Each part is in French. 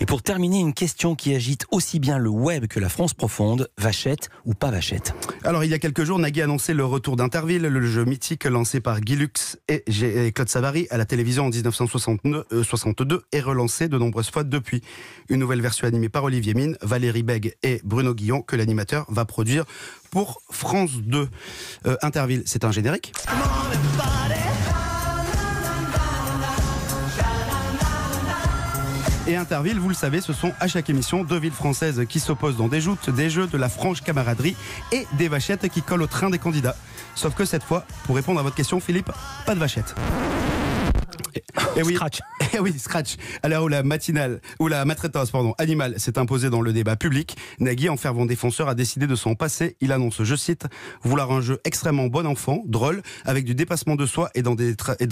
Et pour terminer, une question qui agite aussi bien le web que la France profonde, Vachette ou pas Vachette Alors il y a quelques jours, Nagui a annoncé le retour d'Interville, le jeu mythique lancé par Guy Lux et, Claude Savary à la télévision en 1962 euh, et relancé de nombreuses fois depuis. Une nouvelle version animée par Olivier Mine, Valérie Beg et Bruno Guillon que l'animateur va produire pour France 2. Euh, Interville, c'est un générique. et Interville. Vous le savez, ce sont à chaque émission deux villes françaises qui s'opposent dans des joutes, des jeux, de la franche camaraderie et des vachettes qui collent au train des candidats. Sauf que cette fois, pour répondre à votre question, Philippe, pas de vachettes. Et eh oui, Scratch. Et eh oui, Scratch. À la où la matinale, ou la maltraitance, pardon, animale s'est imposée dans le débat public, Nagui, en fervent défenseur, a décidé de s'en passer. Il annonce, je cite, vouloir un jeu extrêmement bon enfant, drôle, avec du dépassement de soi et dans,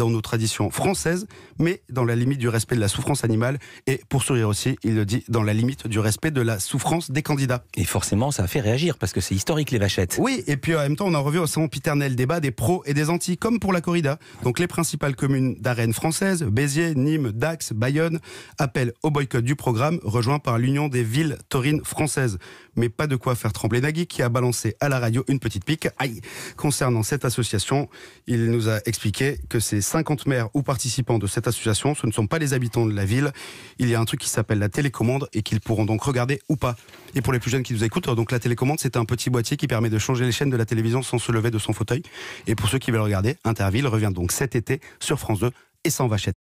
nos traditions françaises, mais dans la limite du respect de la souffrance animale. Et pour sourire aussi, il le dit, dans la limite du respect de la souffrance des candidats. Et forcément, ça a fait réagir, parce que c'est historique, les vachettes. Oui, et puis en même temps, on a revu au Piternel débat des pros et des anti, comme pour la corrida. Donc les principales communes d'arène françaises Béziers, Nîmes, Dax, Bayonne, appellent au boycott du programme, rejoint par l'Union des villes taurines françaises. Mais pas de quoi faire trembler Nagui, qui a balancé à la radio une petite pique. Concernant cette association, il nous a expliqué que ces 50 maires ou participants de cette association, ce ne sont pas les habitants de la ville. Il y a un truc qui s'appelle la télécommande et qu'ils pourront donc regarder ou pas. Et pour les plus jeunes qui nous écoutent, donc la télécommande, c'est un petit boîtier qui permet de changer les chaînes de la télévision sans se lever de son fauteuil. Et pour ceux qui veulent regarder, Interville revient donc cet été sur France 2 et sans vachette.